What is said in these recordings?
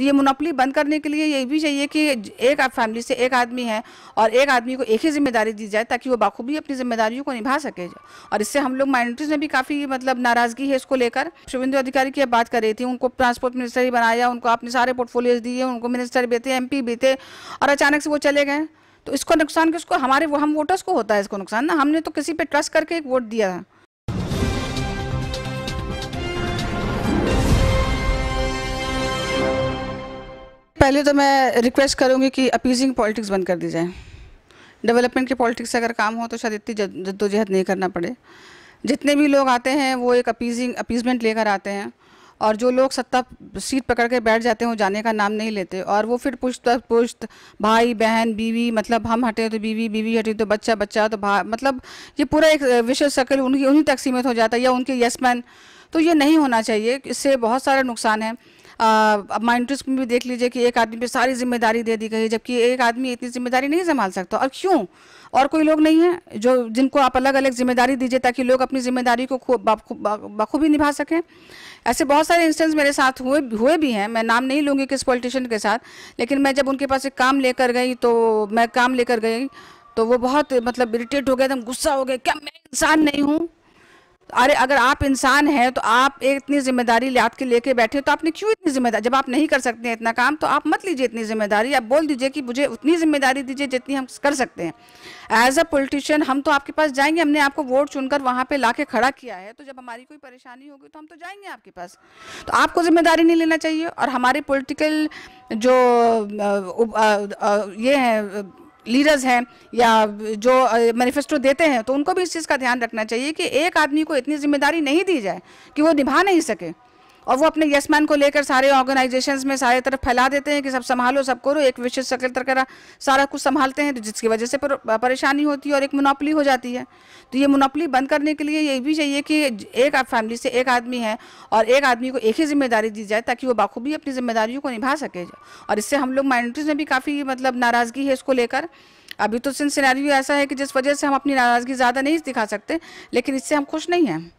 तो ये मुनापली बंद करने के लिए ये भी चाहिए कि एक फैमिली से एक आदमी है और एक आदमी को एक ही जिम्मेदारी दी जाए ताकि वो बाखूबी अपनी जिम्मेदारियों को निभा सके और इससे हम लोग माइनॉरिटीज़ में भी काफ़ी मतलब नाराज़गी है इसको लेकर शुभेंदु अधिकारी की बात कर रही थी उनको ट्रांसपोर्ट मिनिस्टर ही बनाया उनको आपने सारे पोर्टफोलियोज दिए उनको मिनिस्टर भी थे एम भी थे और अचानक से वो चले गए तो इसको नुकसान किसको हमारे वो हम वोटर्स को होता है इसको नुकसान ना हमने तो किसी पे ट्रस्ट करके एक वोट दिया था पहले तो मैं रिक्वेस्ट करूँगी कि अपीजिंग पॉलिटिक्स बंद कर दी जाए डेवलपमेंट की पॉलिटिक्स से अगर काम हो तो शायद इतनी जद्दोजहद नहीं करना पड़े जितने भी लोग आते हैं वो एक अपीजिंग अपीजमेंट लेकर आते हैं और जो लोग सत्ता सीट पकड़ के बैठ जाते हैं वो जाने का नाम नहीं लेते और वो फिर पुश्त पुश्त भाई बहन बीवी मतलब हम हटे तो बीवी बीवी हटे तो बच्चा बच्चा तो भा मतलब ये पूरा एक विश्व सर्कल उनकी उन्हीं तक सीमित हो जाता है या उनके यस मैन तो ये नहीं होना चाहिए इससे बहुत सारा नुकसान है अब में भी देख लीजिए कि एक आदमी पे सारी जिम्मेदारी दे दी गई जबकि एक आदमी इतनी जिम्मेदारी नहीं संभाल सकता और क्यों और कोई लोग नहीं है जो जिनको आप अलग अलग जिम्मेदारी दीजिए ताकि लोग अपनी जिम्मेदारी को बखूबी निभा सकें ऐसे बहुत सारे इंस्टेंस मेरे साथ हुए हुए भी हैं मैं नाम नहीं लूँगी किस पॉलिटिशियन के साथ लेकिन मैं जब उनके पास एक काम लेकर गई तो मैं काम लेकर गई तो वो बहुत मतलब इरीटेट हो गए एकदम गुस्सा हो गए क्या मैं इंसान नहीं हूँ अरे अगर आप इंसान हैं तो आप एक इतनी जिम्मेदारी लाद के लेके बैठे हो तो आपने क्यों इतनी जिम्मेदारी जब आप नहीं कर सकते हैं इतना काम तो आप मत लीजिए इतनी जिम्मेदारी आप बोल दीजिए कि मुझे उतनी जिम्मेदारी दीजिए जितनी हम कर सकते हैं एज अ पोलिटिशियन हम तो आपके पास जाएंगे हमने आपको वोट चुनकर वहाँ पर ला खड़ा किया है तो जब हमारी कोई परेशानी होगी तो हम तो जाएंगे आपके पास तो आपको जिम्मेदारी नहीं लेना चाहिए और हमारे पोलिटिकल जो ये हैं लीडर्स हैं या जो मैनिफेस्टो देते हैं तो उनको भी इस चीज़ का ध्यान रखना चाहिए कि एक आदमी को इतनी जिम्मेदारी नहीं दी जाए कि वो निभा नहीं सके और वो अपने यस मैन को लेकर सारे ऑर्गेनाइजेशन में सारे तरफ फैला देते हैं कि सब संभालो सब करो एक विशेष सेक्रेटर का सारा कुछ संभालते हैं तो जिसकी वजह से परेशानी होती है और एक मोनोपली हो जाती है तो ये मोनोपली बंद करने के लिए ये भी चाहिए कि एक फैमिली से एक आदमी है और एक आदमी को एक ही जिम्मेदारी दी जाए ताकि वो बाखूबी अपनी जिम्मेदारियों को निभा सके और इससे हम लोग माइनॉरिटीज़ में भी काफ़ी मतलब नाराज़गी है इसको लेकर अभी तो सिनेरियो ऐसा है कि जिस वजह से हम अपनी नाराज़गी ज़्यादा नहीं दिखा सकते लेकिन इससे हम खुश नहीं हैं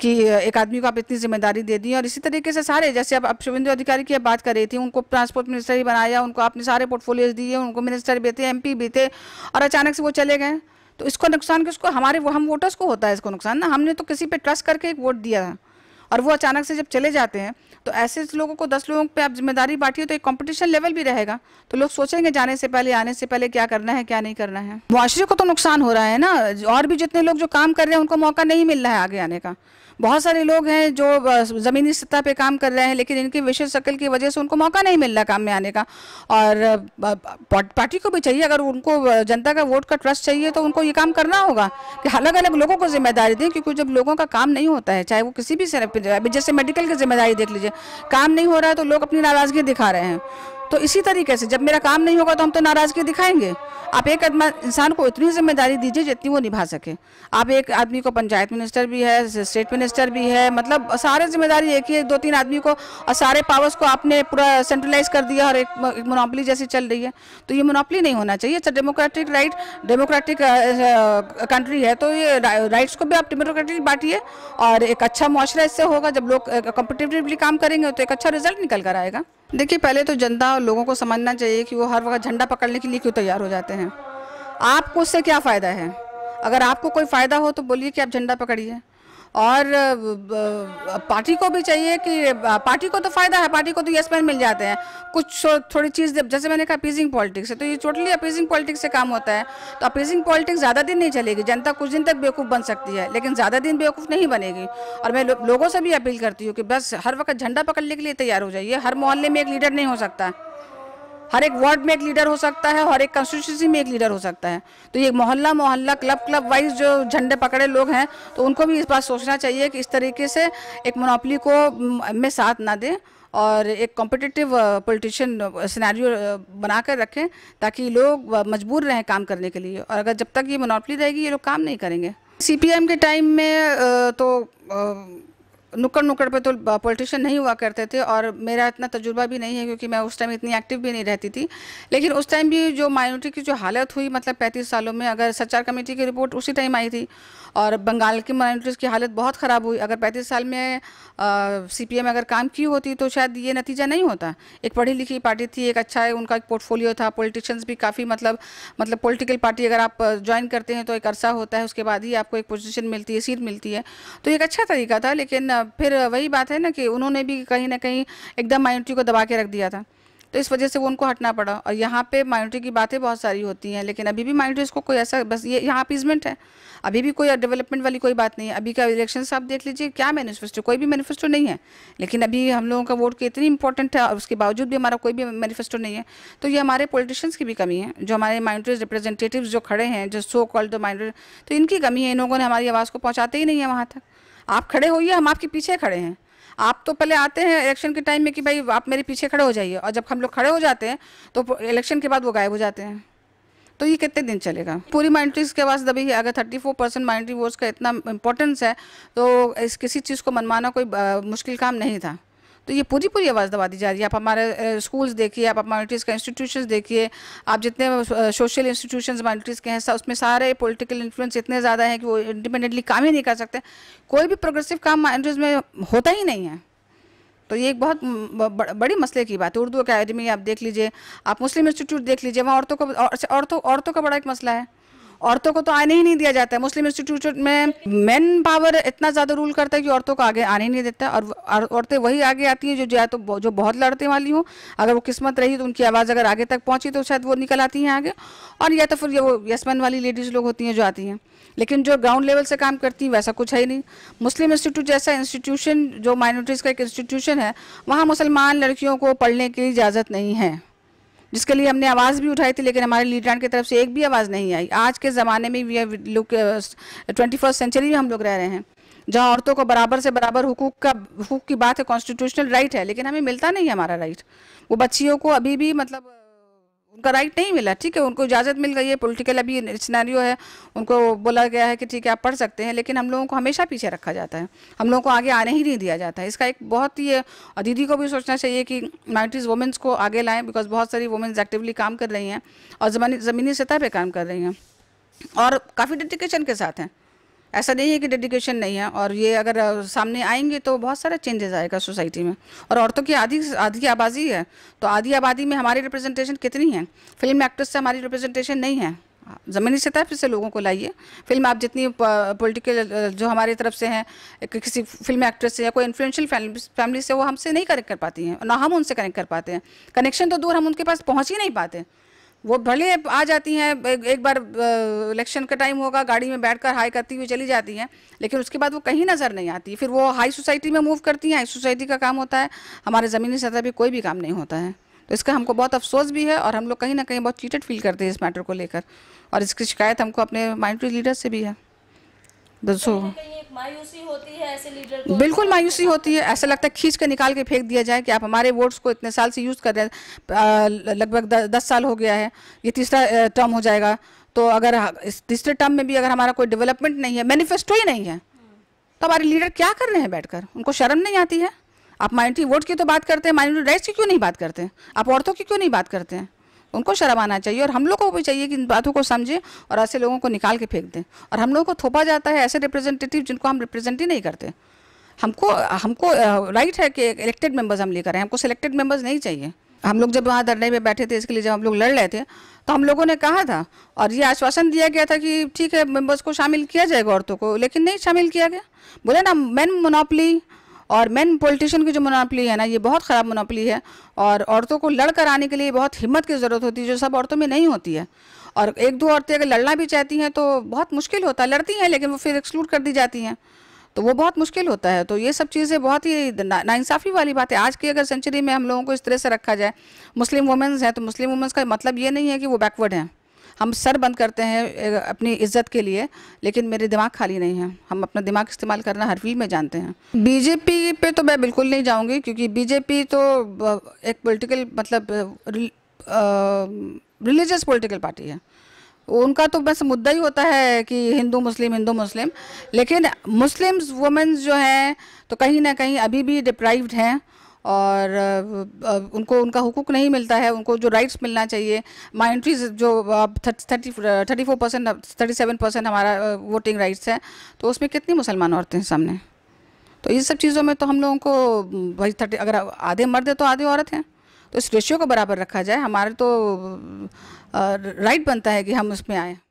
कि एक आदमी को आप इतनी जिम्मेदारी दे दी और इसी तरीके से सारे जैसे आप शुभेंदु अधिकारी की बात कर रही थी उनको ट्रांसपोर्ट मिनिस्टर ही बनाया उनको आपने सारे पोर्टफोलियोज दिए उनको मिनिस्टर भी थे एम भी थे और अचानक से वो चले गए तो इसको नुकसान किसको हमारे हम वोटर्स को होता है इसको नुकसान ना हमने तो किसी पे ट्रस्ट करके एक वोट दिया था और वो अचानक से जब चले जाते हैं तो ऐसे लोगों को दस लोगों पे आप जिम्मेदारी बांटिए तो एक कंपटीशन लेवल भी रहेगा तो लोग सोचेंगे जाने से पहले आने से पहले क्या करना है क्या नहीं करना है मुआशरे को तो नुकसान हो रहा है ना और भी जितने लोग जो काम कर रहे हैं उनको मौका नहीं मिल रहा है आगे आने का बहुत सारे लोग हैं जो ज़मीनी सतह पे काम कर रहे हैं लेकिन इनकी विशेष शक्ल की वजह से उनको मौका नहीं मिल रहा काम में आने का और पार्टी को भी चाहिए अगर उनको जनता का वोट का ट्रस्ट चाहिए तो उनको ये काम करना होगा कि अलग अलग लोगों को जिम्मेदारी दें क्योंकि जब लोगों का काम नहीं होता है चाहे वो किसी भी जैसे मेडिकल की जिम्मेदारी देख लीजिए काम नहीं हो रहा है तो लोग अपनी नाराज़गी दिखा रहे हैं तो इसी तरीके से जब मेरा काम नहीं होगा तो हम तो नाराज़गी दिखाएंगे आप एक इंसान को इतनी जिम्मेदारी दीजिए जितनी वो निभा सके आप एक आदमी को पंचायत मिनिस्टर भी है स्टेट मिनिस्टर भी है मतलब सारे जिम्मेदारी एक ही दो तीन आदमी को और सारे पावर्स को आपने पूरा सेंट्रलाइज कर दिया और एक, एक मोनोपली जैसी चल रही है तो ये मोनोपली नहीं होना चाहिए अच्छा डेमोक्रेटिक राइट डेमोक्रेटिक कंट्री है तो ये राइट्स को भी आप डेमोक्रेटिक बांटिए और एक अच्छा मुआरा इससे होगा जब लोग कॉम्पिटेटिवली काम करेंगे तो एक अच्छा रिजल्ट निकल कर आएगा देखिए पहले तो जनता और लोगों को समझना चाहिए कि वो हर वक्त झंडा पकड़ने के लिए क्यों तैयार हो जाते हैं आपको उससे क्या फ़ायदा है अगर आपको कोई फ़ायदा हो तो बोलिए कि आप झंडा पकड़िए और पार्टी को भी चाहिए कि पार्टी को तो फ़ायदा है पार्टी को तो यस मैन मिल जाते हैं कुछ थोड़ी चीज़ जैसे मैंने कहा अपीजिंग पॉलिटिक्स है तो ये टोटली अपीजिंग पॉलिटिक्स से काम होता है तो अपीजिंग पॉलिटिक्स ज़्यादा दिन नहीं चलेगी जनता कुछ दिन तक बेवकूफ़ बन सकती है लेकिन ज़्यादा दिन बेवकूफ़ नहीं बनेगी और मैं लो, लोगों से भी अपील करती हूँ कि बस हर वक्त झंडा पकड़ने के लिए तैयार हो जाइए हर मोहल्ले में एक लीडर नहीं हो सकता हर एक वार्ड में एक लीडर हो सकता है हर एक कॉन्स्टिट्यूंसी में एक लीडर हो सकता है तो ये मोहल्ला मोहल्ला क्लब क्लब वाइज जो झंडे पकड़े लोग हैं तो उनको भी इस बात सोचना चाहिए कि इस तरीके से एक मोनोपली को में साथ ना दें और एक कॉम्पिटिटिव पोलिटिशियन सिनारी बना कर रखें ताकि लोग मजबूर रहें काम करने के लिए और अगर जब तक ये मोनोपली रहेगी ये लोग काम नहीं करेंगे सी के टाइम में तो नुक्कड़ नुक्कड़ पे तो पॉलिटिशियन नहीं हुआ करते थे और मेरा इतना तजुर्बा भी नहीं है क्योंकि मैं उस टाइम इतनी एक्टिव भी नहीं रहती थी लेकिन उस टाइम भी जो माइनॉरिटी की जो हालत हुई मतलब पैंतीस सालों में अगर सचार कमेटी की रिपोर्ट उसी टाइम आई थी और बंगाल की माइनॉरिटीज़ की हालत बहुत ख़राब हुई अगर पैंतीस साल में सी पी एम अगर काम की होती तो शायद ये नतीजा नहीं होता एक पढ़ी लिखी पार्टी थी एक अच्छा है उनका एक पोर्टफोलियो था पॉलिटिशियंस भी काफ़ी मतलब मतलब पोलिटिकल पार्टी अगर आप ज्वाइन करते हैं तो एक अरसा होता है उसके बाद ही आपको एक पोजिशन मिलती है सीट मिलती है तो एक अच्छा तरीका था लेकिन फिर वही बात है ना कि उन्होंने भी कहीं ना कहीं एकदम माइनॉरिटी को दबा के रख दिया था तो इस वजह से वो उनको हटना पड़ा और यहाँ पे माइनॉरिटी की बातें बहुत सारी होती हैं लेकिन अभी भी माइनॉरिटीज़ को कोई ऐसा बस ये यहाँ अपीजमेंट है अभी भी कोई डेवलपमेंट वाली कोई बात नहीं है अभी का इलेक्शन आप देख लीजिए क्या मैनिफेस्टो कोई भी मैनिफेस्टो नहीं है लेकिन अभी हम लोगों का वोट कितनी इंपॉर्टेंट है और उसके बावजूद भी हमारा कोई भी मैनिफेस्टो नहीं है तो ये हमारे पॉलिटिशियंस की भी कमी है जो हमारे माइनॉरिटीज़ रिप्रेजेंटेटिव जो खड़े हैं जो सो कॉल्ड माइनॉरिटी तो इनकी कमी है इन लोगों ने हमारी आवाज़ को पहुँचाते ही नहीं है वहाँ तक आप खड़े होइए हम आपके पीछे खड़े हैं आप तो पहले आते हैं इलेक्शन के टाइम में कि भाई आप मेरे पीछे खड़े हो जाइए और जब हम लोग खड़े हो जाते हैं तो इलेक्शन के बाद वो गायब हो जाते हैं तो ये कितने दिन चलेगा पूरी माइनॉरिटीज़ के पास दबी है अगर 34 परसेंट माइनॉरिटी वोट्स का इतना इंपॉर्टेंस है तो इस किसी चीज़ को मनमाना कोई आ, मुश्किल काम नहीं था तो ये पूरी पूरी आवाज़ दबा दी जा रही है आप हमारे स्कूल्स देखिए आप माइनॉरिटीज़ का इंस्टीट्यूशन देखिए आप जितने सोशल इंस्टीट्यूशन माइनॉरिटीज़ के हैं उसमें सारे पोलिटिकल इन्फ्लुएंस इतने ज़्यादा हैं कि वो इंडिपेंडेंटली काम ही नहीं कर सकते कोई भी प्रोग्रेसिव काम माइनॉरिटीज़ में होता ही नहीं है तो ये एक बहुत बड़ी मसले की बात है उर्दू अकेडमी आप देख लीजिए आप मुस्लिम इंस्टीट्यूट देख लीजिए वहाँ औरतों का औरतों औरतों का बड़ा एक मसला है औरतों को तो आने ही नहीं दिया जाता है मुस्लिम इंस्टीट्यूट में मेन पावर इतना ज़्यादा रूल करता है कि औरतों को आगे आने ही नहीं देता और औरतें वही आगे आती हैं जो जो तो जो बहुत लड़ने वाली हों अगर वो किस्मत रही तो उनकी आवाज़ अगर आगे तक पहुँची तो शायद वो निकल आती हैं आगे और या तो फिर वो यसमैन वाली लेडीज़ लोग होती हैं जो आती हैं लेकिन जो ग्राउंड लेवल से काम करती हैं वैसा कुछ है ही नहीं मुस्लिम इंस्टीट्यूट जैसा इंस्टीट्यूशन जो माइनॉरिटीज़ का एक इंस्टीट्यूशन है वहाँ मुसलमान लड़कियों को पढ़ने की इजाज़त नहीं है जिसके लिए हमने आवाज़ भी उठाई थी लेकिन हमारे लीडरान की तरफ से एक भी आवाज़ नहीं आई आज के ज़माने में we look twenty first century में हम लोग रह रहे हैं जहाँ औरतों को बराबर से बराबर हुकूक का हुकूक की बात है कॉन्स्टिट्यूशनल राइट है लेकिन हमें मिलता नहीं है हमारा राइट वो बच्चियों को अभी भी मतलब उनका राइट नहीं मिला ठीक है उनको इजाज़त मिल गई है पॉलिटिकल अभी सिनेरियो है उनको बोला गया है कि ठीक है आप पढ़ सकते हैं लेकिन हम लोगों को हमेशा पीछे रखा जाता है हम लोगों को आगे आने ही नहीं दिया जाता है इसका एक बहुत ही दीदी को भी सोचना चाहिए कि माइनॉरिटीज़ वुमेंस को आगे लाएं बिकॉज बहुत सारी वुमेंस एक्टिवली काम कर रही हैं और ज़मीनी सतह पर काम कर रही हैं और काफ़ी डेडिकेशन के साथ हैं ऐसा नहीं है कि डेडिकेशन नहीं है और ये अगर सामने आएंगे तो बहुत सारा चेंजेस आएगा सोसाइटी में और औरतों की आधी आधी आबादी है तो आधी आबादी में हमारी रिप्रेजेंटेशन कितनी है फिल्म एक्ट्रेस से हमारी रिप्रेजेंटेशन नहीं है ज़मीनी सतह पर से लोगों को लाइए फिल्म आप जितनी पॉलिटिकल जो हमारी तरफ से हैं किसी फिल्म एक्ट्रेस से या कोई इन्फ्लुएंशियल फैमिली से वो हमसे नहीं कनेक्ट कर पाती हैं ना हम उनसे कनेक्ट कर पाते हैं कनेक्शन तो दूर हम उनके पास पहुँच ही नहीं पाते वो भले आ जाती हैं एक बार इलेक्शन का टाइम होगा गाड़ी में बैठकर हाई करती हुई चली जाती हैं लेकिन उसके बाद वो कहीं नज़र नहीं आती फिर वो हाई सोसाइटी में मूव करती हैं हाई सोसाइटी का काम होता है हमारे ज़मीनी सतह पर कोई भी काम नहीं होता है तो इसका हमको बहुत अफसोस भी है और हम लोग कहीं ना कहीं बहुत चीटेड फील करते हैं इस मैटर को लेकर और इसकी शिकायत हमको अपने माइनॉरिटी लीडर से भी है दसो बिल्कुल मायूसी होती है ऐसा लगता है खींच कर निकाल के फेंक दिया जाए कि आप हमारे वोट्स को इतने साल से यूज़ कर रहे हैं लगभग दस साल हो गया है ये तीसरा टर्म हो जाएगा तो अगर इस तीसरे टर्म में भी अगर हमारा कोई डेवलपमेंट नहीं है मैनिफेस्टो ही नहीं है तो हमारे लीडर क्या कर रहे हैं बैठकर उनको शर्म नहीं आती है आप माइनॉरिटी वोट की तो बात करते हैं माइनॉरिटी राइट्स की क्यों नहीं बात करते आप औरतों की क्यों नहीं बात करते हैं उनको शर्म आना चाहिए और हम लोग को भी चाहिए कि इन बातों को समझें और ऐसे लोगों को निकाल के फेंक दें और हम लोगों को थोपा जाता है ऐसे रिप्रेजेंटेटिव जिनको हम रिप्रेजेंट ही नहीं करते हमको हमको राइट है कि इलेक्टेड मेंबर्स हम लेकर आए हमको सिलेक्टेड मेंबर्स नहीं चाहिए हम लोग जब वहाँ धरने में बैठे थे इसके लिए जब हम लोग लड़ रहे थे तो हम लोगों ने कहा था और ये आश्वासन दिया गया था कि ठीक है मेंबर्स को शामिल किया जाएगा औरतों को लेकिन नहीं शामिल किया गया बोले ना मैन मोनोपली और मैन पॉलिटिशियन की जो मोनोपली है ना ये बहुत ख़राब मोनोपली है और औरतों को लड़ कर आने के लिए बहुत हिम्मत की ज़रूरत होती है जो सब औरतों में नहीं होती है और एक दो औरतें अगर लड़ना भी चाहती हैं तो बहुत मुश्किल होता है लड़ती हैं लेकिन वो फिर एक्सक्लूड कर दी जाती हैं तो वो बहुत मुश्किल होता है तो ये सब चीज़ें बहुत ही नाइंसाफ़ी वाली बात है आज की अगर सेंचुरी में हम लोगों को इस तरह से रखा जाए मुस्लिम वुमेंस हैं तो मुस्लिम वुमेंस का मतलब ये नहीं है कि वो बैकवर्ड हैं हम सर बंद करते हैं अपनी इज्जत के लिए लेकिन मेरे दिमाग खाली नहीं है हम अपना दिमाग इस्तेमाल करना हर फील्ड में जानते हैं बीजेपी पे तो मैं बिल्कुल नहीं जाऊँगी क्योंकि बीजेपी तो एक पोलिटिकल मतलब रिलीजियस पोलिटिकल पार्टी है उनका तो बस मुद्दा ही होता है कि हिंदू मुस्लिम हिंदू मुस्लिम लेकिन मुस्लिम्स वुमेंस जो हैं तो कहीं ना कहीं अभी भी डिप्राइव्ड हैं और उनको उनका हुकूक नहीं मिलता है उनको जो राइट्स मिलना चाहिए माइनॉरिटीज़ जो thirty thirty four percent thirty seven percent हमारा वोटिंग राइट्स है तो उसमें कितनी मुसलमान औरतें हैं सामने तो इन सब चीज़ों में तो हम लोगों को भाई थर्टी अगर आधे मर्द है तो आधे औरत हैं तो इस रेशियो को बराबर रखा जाए हमारे तो राइट बनता है कि हम उसमें आएँ